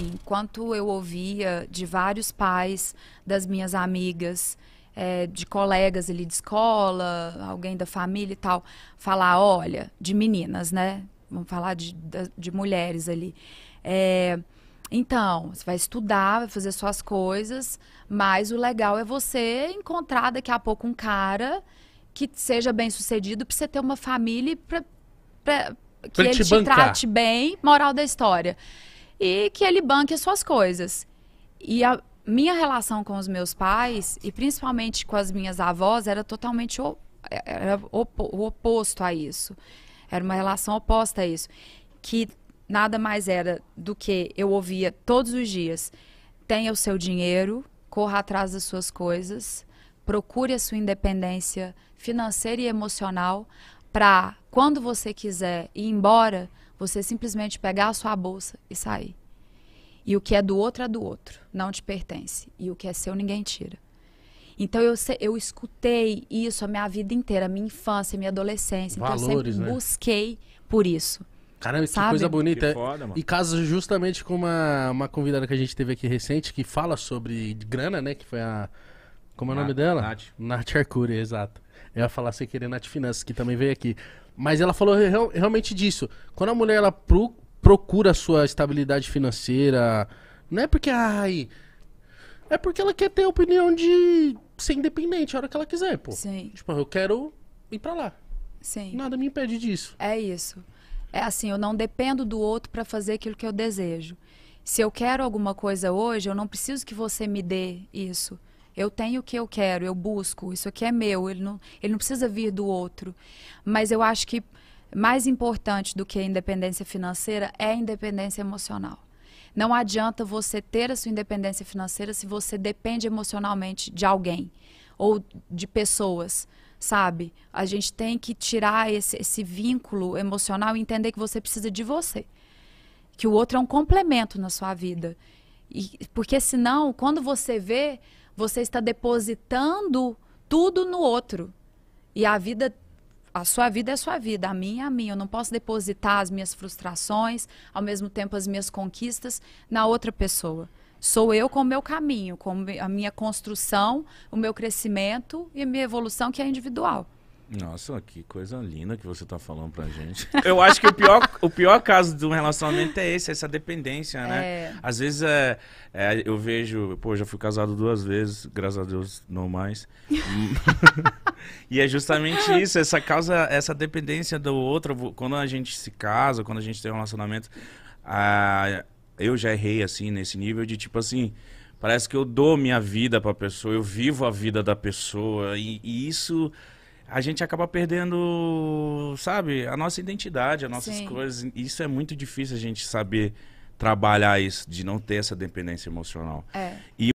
assim, quanto eu ouvia de vários pais, das minhas amigas, é, de colegas ali de escola, alguém da família e tal, falar, olha, de meninas, né? Vamos falar de, de, de mulheres ali. É, então, você vai estudar, vai fazer suas coisas, mas o legal é você encontrar daqui a pouco um cara que seja bem sucedido para você ter uma família pra, pra que pra ele te, te trate bem, moral da história e que ele banque as suas coisas. E a minha relação com os meus pais, e principalmente com as minhas avós, era totalmente o, era opo, o oposto a isso. Era uma relação oposta a isso. Que nada mais era do que eu ouvia todos os dias: tenha o seu dinheiro, corra atrás das suas coisas, procure a sua independência financeira e emocional para quando você quiser ir embora, você simplesmente pegar a sua bolsa e sair. E o que é do outro é do outro, não te pertence. E o que é seu, ninguém tira. Então eu, eu escutei isso a minha vida inteira, minha infância, minha adolescência. Valores, então eu sempre né? busquei por isso. Caramba, sabe? que coisa bonita. Que foda, e caso justamente com uma, uma convidada que a gente teve aqui recente, que fala sobre grana, né? Que foi a. Como é o nome dela? Nath. Nath Arcuri, exato. Eu ia falar sem querer Nath Finanças, que também veio aqui. Mas ela falou real, realmente disso. Quando a mulher ela pro, procura a sua estabilidade financeira, não é porque, ai. É porque ela quer ter a opinião de ser independente a hora que ela quiser, pô. Sim. Tipo, eu quero ir pra lá. Sim. Nada me impede disso. É isso. É assim, eu não dependo do outro para fazer aquilo que eu desejo. Se eu quero alguma coisa hoje, eu não preciso que você me dê isso. Eu tenho o que eu quero, eu busco, isso aqui é meu, ele não, ele não precisa vir do outro. Mas eu acho que mais importante do que a independência financeira é a independência emocional. Não adianta você ter a sua independência financeira se você depende emocionalmente de alguém ou de pessoas, sabe? A gente tem que tirar esse, esse vínculo emocional e entender que você precisa de você. Que o outro é um complemento na sua vida. E, porque senão, quando você vê, você está depositando tudo no outro. E a vida a sua vida é sua vida, a minha é a minha. Eu não posso depositar as minhas frustrações, ao mesmo tempo as minhas conquistas, na outra pessoa. Sou eu com o meu caminho, com a minha construção, o meu crescimento e a minha evolução, que é individual. Nossa, que coisa linda que você tá falando pra gente. Eu acho que o pior, o pior caso de um relacionamento é esse, essa dependência, né? É. Às vezes é, é, eu vejo, pô, já fui casado duas vezes, graças a Deus não mais. e é justamente isso, essa causa, essa dependência do outro. Quando a gente se casa, quando a gente tem um relacionamento, a eu já errei assim nesse nível de tipo assim. Parece que eu dou minha vida pra pessoa, eu vivo a vida da pessoa, e, e isso a gente acaba perdendo, sabe, a nossa identidade, as nossas Sim. coisas. Isso é muito difícil a gente saber trabalhar isso, de não ter essa dependência emocional. É. E